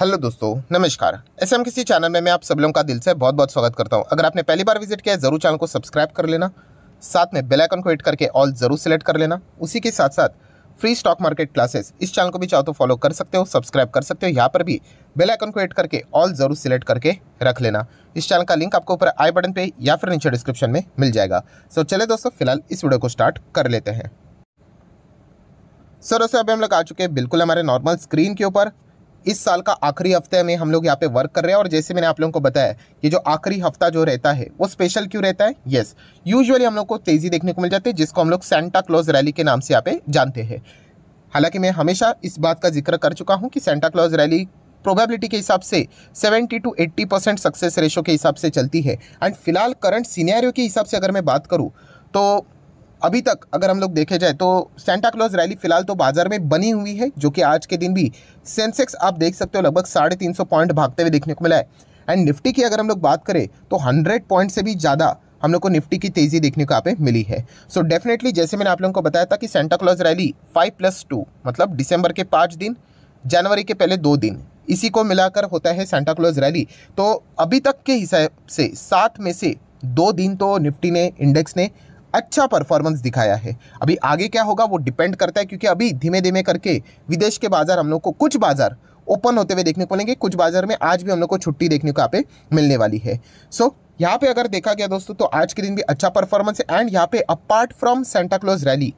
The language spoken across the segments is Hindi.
हेलो दोस्तों नमस्कार एस एम किसी चैनल में मैं आप सब लोगों का दिल से बहुत बहुत स्वागत करता हूं अगर आपने पहली बार विजिट किया है ज़रूर चैनल को सब्सक्राइब कर लेना साथ में बेल आइकन को हिट करके ऑल ज़रूर सेलेक्ट कर लेना उसी के साथ साथ फ्री स्टॉक मार्केट क्लासेस इस चैनल को भी चाहो तो फॉलो कर सकते हो सब्सक्राइब कर सकते हो यहाँ पर भी बेल आइकन को हिट करके ऑल ज़रूर सेलेक्ट करके रख लेना इस चैनल का लिंक आपको ऊपर आई बटन पर या फिर नीचे डिस्क्रिप्शन में मिल जाएगा सो चले दोस्तों फिलहाल इस वीडियो को स्टार्ट कर लेते हैं सर उसे अभी हम लोग आ चुके हैं बिल्कुल हमारे नॉर्मल स्क्रीन के ऊपर इस साल का आखिरी हफ्ते में हम लोग यहाँ पे वर्क कर रहे हैं और जैसे मैंने आप लोगों को बताया कि जो आखिरी हफ्ता जो रहता है वो स्पेशल क्यों रहता है येस यूजुअली हम लोग को तेज़ी देखने को मिल जाती है जिसको हम लोग सेंटा क्लॉज रैली के नाम से यहाँ पे जानते हैं हालांकि मैं हमेशा इस बात का जिक्र कर चुका हूँ कि सेंटा क्लॉज रैली प्रोबेबिलिटी के हिसाब से 70 टू 80 परसेंट सक्सेस रेशो के हिसाब से चलती है एंड फिलहाल करंट सीनियरियो के हिसाब से अगर मैं बात करूँ तो अभी तक अगर हम लोग देखे जाए तो सेंटा क्लॉज रैली फिलहाल तो बाजार में बनी हुई है जो कि आज के दिन भी सेंसेक्स आप देख सकते हो लगभग साढ़े तीन सौ पॉइंट भागते हुए देखने को मिला है एंड निफ्टी की अगर हम लोग बात करें तो हंड्रेड पॉइंट से भी ज़्यादा हम लोग को निफ्टी की तेज़ी देखने को यहाँ पे मिली है सो so डेफिनेटली जैसे मैंने आप लोगों को बताया था कि Santa Claus rally five plus two मतलब दिसंबर के पाँच दिन जनवरी के पहले दो दिन इसी को मिलाकर होता है सेंटा क्लॉज रैली तो अभी तक के हिसाब से सात में से दो दिन तो निफ्टी ने इंडेक्स ने अच्छा परफॉर्मेंस दिखाया है अभी आगे क्या होगा वो डिपेंड करता है क्योंकि अभी धीमे धीमे करके विदेश के बाजार हम लोग को कुछ बाजार ओपन होते हुए देखने को मिलेंगे कुछ बाजार में आज भी हम लोग को छुट्टी देखने को यहाँ पे मिलने वाली है सो so, यहाँ पे अगर देखा गया दोस्तों तो आज के दिन भी अच्छा परफॉर्मेंस है एंड यहाँ पे apart from Santa Claus rally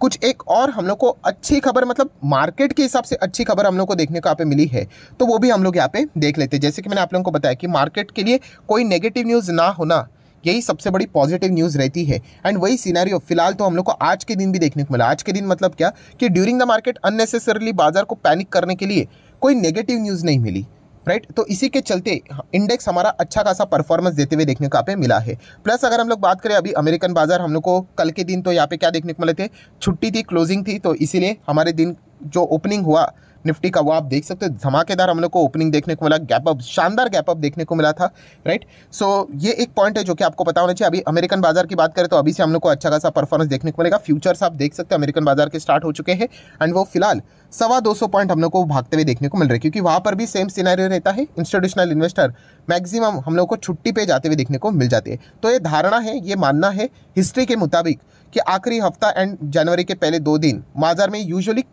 कुछ एक और हम लोग को अच्छी खबर मतलब मार्केट के हिसाब से अच्छी खबर हम लोग को देखने को यहाँ पे मिली है तो वो भी हम लोग यहाँ पे देख लेते हैं जैसे कि मैंने आप लोगों को बताया कि मार्केट के लिए कोई नेगेटिव न्यूज़ ना होना यही सबसे बड़ी पॉजिटिव न्यूज़ रहती है एंड वही सीनारी फिलहाल तो हम लोग को आज के दिन भी देखने को मिला आज के दिन मतलब क्या कि ड्यूरिंग द मार्केट अननेसेसरली बाजार को पैनिक करने के लिए कोई नेगेटिव न्यूज़ नहीं मिली राइट right? तो इसी के चलते इंडेक्स हमारा अच्छा खासा परफॉर्मेंस देते हुए देखने को यहाँ पे मिला है प्लस अगर हम लोग बात करें अभी अमेरिकन बाजार हम लोग को कल के दिन तो यहाँ पे क्या देखने को मिले थे छुट्टी थी क्लोजिंग थी तो इसीलिए हमारे दिन जो ओपनिंग हुआ निफ्टी का वो आप देख सकते हो धमाकेदार हम लोग को ओपनिंग देखने को मिला गैप अप शानदार गैप अप देखने को मिला था राइट सो so, ये एक पॉइंट है जो कि आपको पता होना चाहिए अभी अमेरिकन बाजार की बात करें तो अभी से हम लोग को अच्छा खासा परफॉर्मेंस देखने को मिलेगा फ्यूचर्स आप देख सकते हैं अमेरिकन बाजार के स्टार्ट हो चुके हैं एंड वो फिलहाल सवा दो सौ पॉइंट हम लोग को भागते हुए देखने को मिल रहे हैं क्योंकि वहाँ पर भी सेम सिनेरियो रहता है इंस्टीट्यूशनल इन्वेस्टर मैक्सिमम हम लोग को छुट्टी पे जाते हुए देखने को मिल जाते हैं तो ये धारणा है ये मानना है हिस्ट्री के मुताबिक कि आखिरी हफ्ता एंड जनवरी के पहले दो दिन बाजार में यूजुअली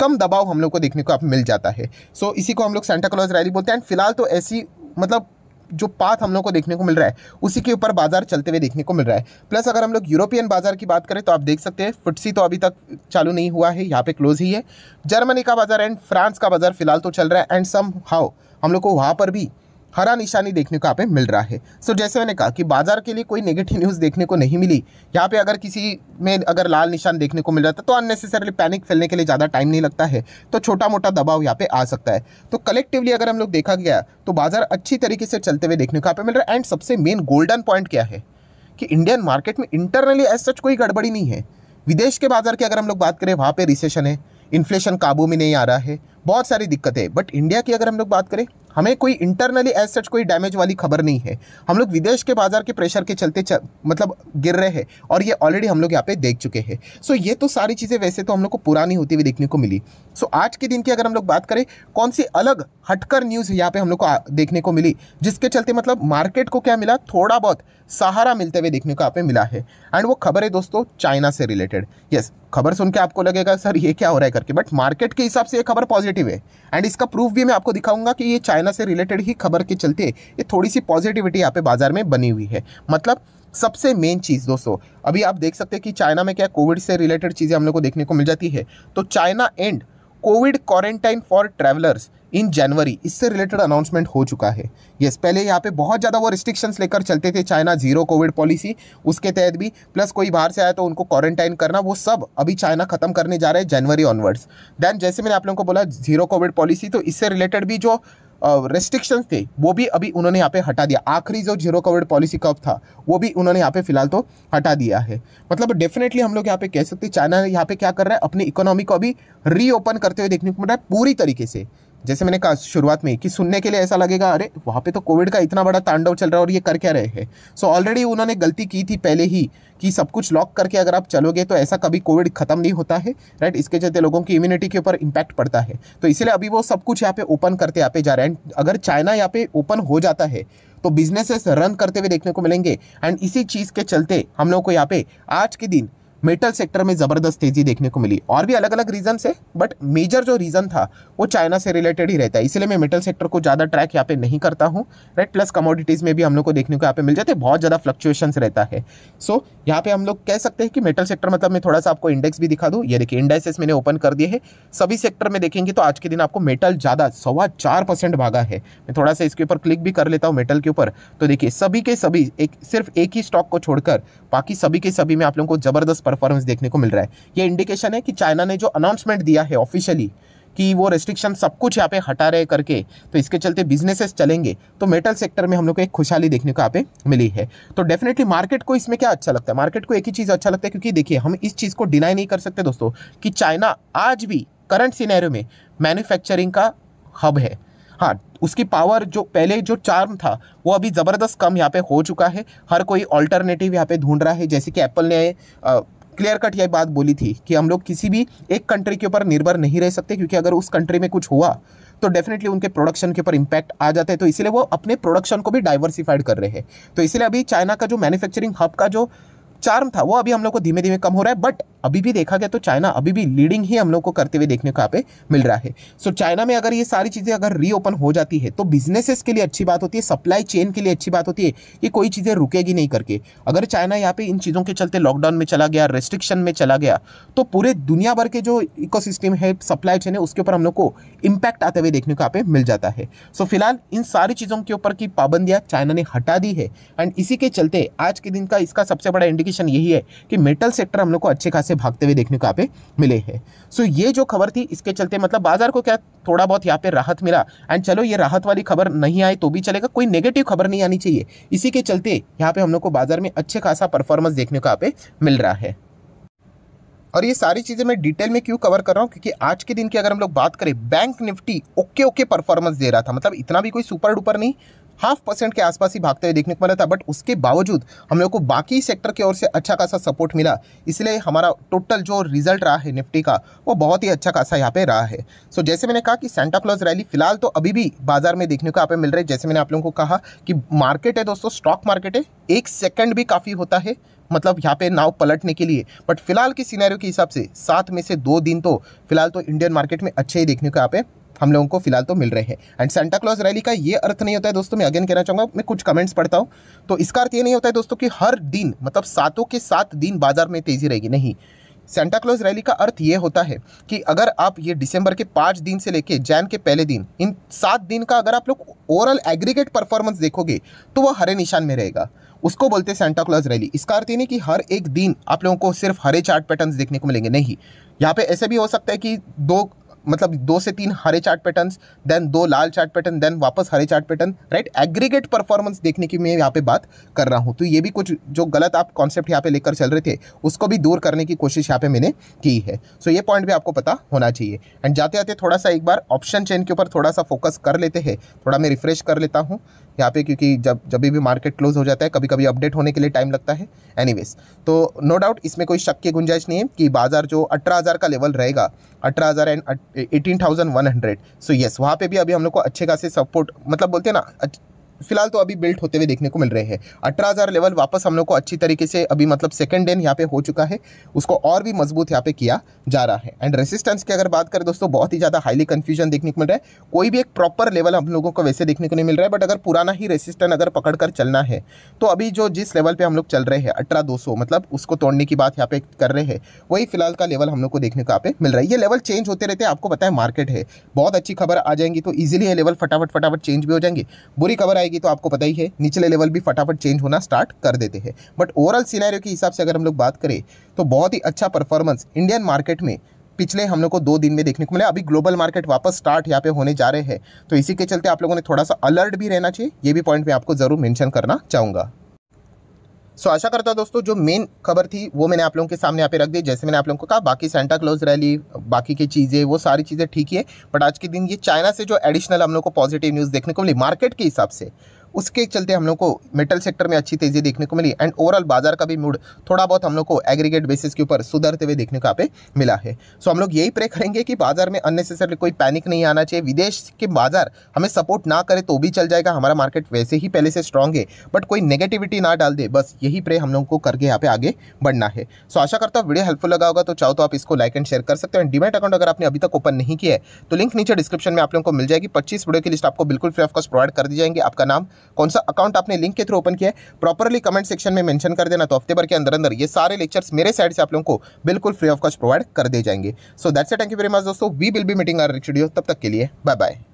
कम दबाव हम लोग को देखने को आप मिल जाता है सो so, इसी को हम लोग सेंटा क्लॉज रैली बोलते हैं एंड फिलहाल तो ऐसी मतलब जो पाथ हम लोग को देखने को मिल रहा है उसी के ऊपर बाजार चलते हुए देखने को मिल रहा है प्लस अगर हम लोग यूरोपियन बाजार की बात करें तो आप देख सकते हैं फुटसी तो अभी तक चालू नहीं हुआ है यहाँ पे क्लोज ही है जर्मनी का बाजार एंड फ्रांस का बाजार फिलहाल तो चल रहा है एंड सम हाउ हम लोग को वहाँ पर भी हरा निशानी देखने को यहाँ पे मिल रहा है सो so, जैसे मैंने कहा कि बाजार के लिए कोई नेगेटिव न्यूज़ देखने को नहीं मिली यहाँ पे अगर किसी में अगर लाल निशान देखने को मिल रहा था तो अननेसेसरली पैनिक फैलने के लिए ज़्यादा टाइम नहीं लगता है तो छोटा मोटा दबाव यहाँ पे आ सकता है तो कलेक्टिवली अगर हम लोग देखा गया तो बाजार अच्छी तरीके से चलते हुए देखने को यहाँ पे मिल रहा है एंड सबसे मेन गोल्डन पॉइंट क्या है कि इंडियन मार्केट में इंटरनली एज सच कोई गड़बड़ी नहीं है विदेश के बाजार की अगर हम लोग बात करें वहाँ पर रिसेशन है इन्फ्लेशन काबू में नहीं आ रहा है बहुत सारी दिक्कतें बट इंडिया की अगर हम लोग बात करें हमें कोई इंटरनली एज सच कोई डैमेज वाली खबर नहीं है हम लोग विदेश के बाजार के प्रेशर के चलते चल, मतलब गिर रहे हैं और ये ऑलरेडी हम लोग यहाँ पे देख चुके हैं सो so, ये तो सारी चीज़ें वैसे तो हम लोग को पुरानी होती हुई देखने को मिली सो so, आज के दिन की अगर हम लोग बात करें कौन सी अलग हटकर न्यूज़ यहाँ पे हम लोग को देखने को मिली जिसके चलते मतलब मार्केट को क्या मिला थोड़ा बहुत सहारा मिलते हुए देखने को यहाँ पे मिला है एंड वो खबर है दोस्तों चाइना से रिलेटेड यस yes, खबर सुन के आपको लगेगा सर ये क्या हो रहा है करके बट मार्केट के हिसाब से ये खबर पॉजिटिव है एंड इसका प्रूफ भी मैं आपको दिखाऊंगा कि ये चाइना से रिलेटेड ही खबर के चलते ये थोड़ी सी पॉजिटिविटी यहाँ पे बाजार में बनी हुई है मतलब सबसे मेन चीज़ दोस्तों अभी आप देख सकते हैं कि चाइना में क्या कोविड से रिलेटेड चीज़ें हम लोग को देखने को मिल जाती है तो China and Covid quarantine for travellers in January इससे रिलेटेड अनाउंसमेंट हो चुका है yes, पहले यहाँ पे बहुत ज़्यादा वो रिस्ट्रिक्शंस लेकर चलते थे चाइना जीरो कोविड पॉलिसी उसके तहत भी प्लस कोई बाहर से आया तो उनको क्वारंटाइन करना वो सब अभी चाइना खत्म करने जा रहा है जनवरी ऑनवर्ड्स देन जैसे मैंने आप लोगों को बोला जीरो कोविड पॉलिसी तो इससे रिलेटेड भी जो रेस्ट्रिक्शंस uh, थे वो भी अभी उन्होंने यहाँ पे हटा दिया आखिरी जो जीरो कोविड पॉलिसी कब था वो भी उन्होंने यहाँ पे फिलहाल तो हटा दिया है मतलब डेफिनेटली हम लोग यहाँ पे कह सकते हैं चाइना यहाँ पे क्या कर रहा है अपनी इकोनॉमी को अभी रीओपन करते हुए देखने को मिल रहा है पूरी तरीके से जैसे मैंने कहा शुरुआत में कि सुनने के लिए ऐसा लगेगा अरे वहाँ पे तो कोविड का इतना बड़ा तांडव चल रहा है और ये कर क्या रहे हैं सो ऑलरेडी उन्होंने गलती की थी पहले ही कि सब कुछ लॉक करके अगर आप चलोगे तो ऐसा कभी कोविड खत्म नहीं होता है राइट इसके चलते लोगों की इम्यूनिटी के ऊपर इम्पैक्ट पड़ता है तो इसलिए अभी वो सब कुछ यहाँ पे ओपन करते यहाँ पे जा रहे हैं एंड अगर चाइना यहाँ पे ओपन हो जाता है तो बिजनेसेस रन करते हुए देखने को मिलेंगे एंड इसी चीज़ के चलते हम लोग को यहाँ पे आज के दिन मेटल सेक्टर में ज़बरदस्त तेज़ी देखने को मिली और भी अलग अलग रीज़न है बट मेजर जो रीज़न था वो चाइना से रिलेटेड ही रहता है इसलिए मैं मेटल सेक्टर को ज़्यादा ट्रैक यहाँ पे नहीं करता हूँ राइट प्लस कमोडिटीज़ में भी हम लोग को देखने को यहाँ पे मिल जाते हैं बहुत ज़्यादा फ्लक्चुएशन रहता है सो so, यहाँ पे हम लोग कह सकते हैं कि मेटल सेक्टर मतलब मैं थोड़ा सा आपको इंडेक्स भी दिखा दूँ ये देखिए इंडेक्सेस मैंने ओपन कर दिए है सभी सेक्टर में देखेंगे तो आज के दिन आपको मेटल ज़्यादा सवा चार परसेंट भागा है मैं थोड़ा सा इसके ऊपर क्लिक भी कर लेता हूँ मेटल के ऊपर तो देखिए सभी के सभी एक सिर्फ एक ही स्टॉक को छोड़कर बाकी सभी के सभी में आप लोगों को ज़बरदस्त परफॉर्मेंस देखने को मिल रहा है ये इंडिकेशन है कि चाइना ने जो अनाउंसमेंट दिया है ऑफिशियली कि वो रेस्ट्रिक्शन सब कुछ यहाँ पे हटा रहे करके तो इसके चलते बिजनेसेस चलेंगे तो मेटल सेक्टर में हम लोग को एक खुशहाली देखने को यहाँ पे मिली है तो डेफिनेटली मार्केट को इसमें क्या अच्छा लगता है मार्केट को एक ही चीज़ अच्छा लगता है क्योंकि देखिए हम इस चीज़ को डिनाई नहीं कर सकते दोस्तों कि चाइना आज भी करंट सीनेरियो में मैन्युफैक्चरिंग का हब है हाँ उसकी पावर जो पहले जो चार्म था वो अभी ज़बरदस्त कम यहाँ पे हो चुका है हर कोई ऑल्टरनेटिव यहाँ पे ढूंढ रहा है जैसे कि एप्पल ने क्लियर कट यह बात बोली थी कि हम लोग किसी भी एक कंट्री के ऊपर निर्भर नहीं रह सकते क्योंकि अगर उस कंट्री में कुछ हुआ तो डेफिनेटली उनके प्रोडक्शन के ऊपर इम्पैक्ट आ जाता है तो इसलिए वो अपने प्रोडक्शन को भी डाइवर्सिफाइड कर रहे हैं तो इसलिए अभी चाइना का जो मैन्युफैक्चरिंग हब का जो चार्म था वो अभी हम लोग को धीमे धीमे कम हो रहा है बट अभी भी देखा गया तो चाइना अभी भी लीडिंग ही हम लोग को करते हुए देखने को यहाँ पे मिल रहा है सो so, चाइना में अगर ये सारी चीज़ें अगर रीओपन हो जाती है तो बिजनेसेस के लिए अच्छी बात होती है सप्लाई चेन के लिए अच्छी बात होती है कि कोई चीज़ें रुकेगी नहीं करके अगर चाइना यहाँ पे इन चीज़ों के चलते लॉकडाउन में चला गया रेस्ट्रिक्शन में चला गया तो पूरे दुनिया भर के जो इको है सप्लाई चेन है उसके ऊपर हम लोग को इम्पैक्ट आते हुए देखने को यहाँ पे मिल जाता है सो so, फिलहाल इन सारी चीज़ों के ऊपर की पाबंदियाँ चाइना ने हटा दी है एंड इसी के चलते आज के दिन का इसका सबसे बड़ा इंडिकेशन कंडीशन यही है कि मेटल सेक्टर हम लोग को अच्छे खासे भागते हुए देखने को यहाँ पे मिले हैं सो so, ये जो खबर थी इसके चलते मतलब बाजार को क्या थोड़ा बहुत यहाँ पे राहत मिला एंड चलो ये राहत वाली खबर नहीं आई तो भी चलेगा कोई नेगेटिव खबर नहीं आनी चाहिए इसी के चलते यहाँ पे हम लोग को बाजार में अच्छे खासा परफॉर्मेंस देखने को यहाँ पे मिल रहा है और ये सारी चीज़ें मैं डिटेल में क्यों कवर कर रहा हूँ क्योंकि आज के दिन की अगर हम लोग बात करें Bank Nifty okay okay performance दे रहा था मतलब इतना भी कोई सुपर डुपर नहीं हाफ परसेंट के आसपास ही भागते हुए देखने को मिला था बट उसके बावजूद हम लोग को बाकी सेक्टर की ओर से अच्छा खासा सपोर्ट मिला इसलिए हमारा टोटल जो रिजल्ट रहा है निफ्टी का वो बहुत ही अच्छा खासा यहाँ पे रहा है सो so, जैसे मैंने कहा कि सेंटा क्लॉज रैली फिलहाल तो अभी भी बाजार में देखने को यहाँ पे मिल रही है जैसे मैंने आप लोगों को कहा कि मार्केट है दोस्तों स्टॉक मार्केट है एक सेकेंड भी काफ़ी होता है मतलब यहाँ पे नाव पलटने के लिए बट फिलहाल की सीनारियों के हिसाब से सात में से दो दिन तो फिलहाल तो इंडियन मार्केट में अच्छे ही देखने को यहाँ पे हम लोगों को फिलहाल तो मिल रहे हैं एंड सेंटा क्लॉज रैली का ये अर्थ नहीं होता है दोस्तों मैं अगेन कहना चाहूँगा मैं कुछ कमेंट्स पढ़ता हूँ तो इसका अर्थ ये नहीं होता है दोस्तों कि हर दिन मतलब सातों के सात दिन बाजार में तेज़ी रहेगी नहीं सेंटा क्लॉज रैली का अर्थ ये होता है कि अगर आप ये दिसंबर के पाँच दिन से लेके जैन के पहले दिन इन सात दिन का अगर आप लोग ओवरऑल एग्रीगेट परफॉर्मेंस देखोगे तो वह हरे निशान में रहेगा उसको बोलते हैं सेंटा क्लॉज रैली इसका अर्थ ये नहीं कि हर एक दिन आप लोगों को सिर्फ हरे चार्ट पैटर्न्स देखने को मिलेंगे नहीं यहाँ पे ऐसे भी हो सकता है कि दो मतलब दो से तीन हरे चार्ट पैटर्न देन दो लाल चार्ट पैटर्न देन वापस हरे chart pattern right aggregate performance देखने की मैं यहाँ पे बात कर रहा हूँ तो ये भी कुछ जो गलत आप कॉन्सेप्ट यहाँ पे लेकर चल रहे थे उसको भी दूर करने की कोशिश यहाँ पे मैंने की है सो so, ये पॉइंट भी आपको पता होना चाहिए एंड जाते जाते थोड़ा सा एक बार ऑप्शन चेन के ऊपर थोड़ा सा फोकस कर लेते हैं थोड़ा मैं रिफ्रेश कर लेता हूँ यहाँ पे क्योंकि जब जब भी मार्केट क्लोज हो जाता है कभी कभी अपडेट होने के लिए टाइम लगता है एनीवेज तो नो डाउट इसमें कोई शक की गुंजाइश नहीं है कि बाजार जो अठारह हज़ार का लेवल रहेगा अठारह हज़ार and eighteen thousand one hundred so yes वहाँ पे भी अभी हम लोग को अच्छे खासे सपोर्ट मतलब बोलते हैं ना फिलहाल तो अभी बिल्ट होते हुए देखने को मिल रहे हैं अठारह लेवल वापस हम लोग को अच्छी तरीके से अभी मतलब सेकंड डेन यहाँ पे हो चुका है उसको और भी मजबूत यहाँ पे किया जा रहा है एंड रेसिस्टेंस की अगर बात करें दोस्तों बहुत ही ज़्यादा हाईली कन्फ्यूजन देखने को मिल रहा है कोई भी एक प्रॉपर लेवल हम लोगों को वैसे देखने को नहीं मिल रहा है बट अगर पुराना ही रेसिस्टेंट अगर पकड़ कर चलना है तो अभी जो जिस लेवल पर हम लोग चल रहे हैं अठारह मतलब उसको तोड़ने की बात यहाँ पे कर रहे हैं वही फिलहाल का लेवल हम लोग को देखने को यहाँ पे मिल रहा है ये लेवल चेंज होते रहते हैं आपको है मार्केट है बहुत अच्छी खबर आ जाएंगी तो ईजिली ये लेवल फटाफट फटाफट चेंज भी हो जाएंगे बुरी खबर आएगी जाएगी तो आपको पता ही है निचले लेवल भी फटाफट चेंज होना स्टार्ट कर देते हैं बट ओवरऑल सिनेरियो के हिसाब से अगर हम लोग बात करें तो बहुत ही अच्छा परफॉर्मेंस इंडियन मार्केट में पिछले हम लोग को दो दिन में देखने को मिला अभी ग्लोबल मार्केट वापस स्टार्ट यहाँ पे होने जा रहे हैं तो इसी के चलते आप लोगों ने थोड़ा सा अलर्ट भी रहना चाहिए ये भी पॉइंट मैं आपको ज़रूर मेंशन करना चाहूँगा सो आशा करता दोस्तों जो मेन खबर थी वो मैंने आप लोगों के सामने यहाँ पे रख दी जैसे मैंने आप लोगों को कहा बाकी सेंटा क्लोज रैली बाकी की चीज़ें वो सारी चीज़ें ठीक ही है बट आज के दिन ये चाइना से जो एडिशनल हम लोग को पॉजिटिव न्यूज़ देखने को मिली मार्केट के हिसाब से उसके चलते हम लोग को मेटल सेक्टर में अच्छी तेज़ी देखने को मिली एंड ओवरऑल बाजार का भी मूड थोड़ा बहुत हम लोग को एग्रीगेट बेसिस के ऊपर सुधरते हुए देखने को यहाँ पे मिला है सो हम लोग यही प्रे करेंगे कि बाजार में अननेसेसरी कोई पैनिक नहीं आना चाहिए विदेश के बाजार हमें सपोर्ट ना करे तो भी चल जाएगा हमारा मार्केट वैसे ही पहले से स्ट्रांग है बट कोई नेगेटिविटी ना डाल दे बस यही प्रे हम लोग को करके यहाँ पे आगे बढ़ना है सो आशा करता हूँ वीडियो हेल्पफुल लगा होगा तो चाहो तो आप इसको लाइक एंड शेयर कर सकते हो एंड अकाउंट अगर आपने अभी तक ओपन नहीं किया है तो लिंक नीचे डिस्क्रिप्शन में आप लोगों को मिल जाएगी पच्चीस वीडियो की लिस्ट आपको बिल्कुल फ्री ऑफ कॉस्ट प्रोवाइड कर दी जाएंगे आपका नाम कौन सा अकाउंट आपने लिंक के थ्रू ओपन किया है प्रॉपरली कमेंट सेक्शन में मेंशन कर देना तो हफ्ते भर के अंदर अंदर ये सारे लेक्चर्स मेरे साइड से आप लोगों को बिल्कुल फ्री ऑफ कॉस्ट प्रोवाइड कर दे जाएंगे so that's a thank you very much दोस्तों we will be meeting our next video तब तक के लिए बाय बाय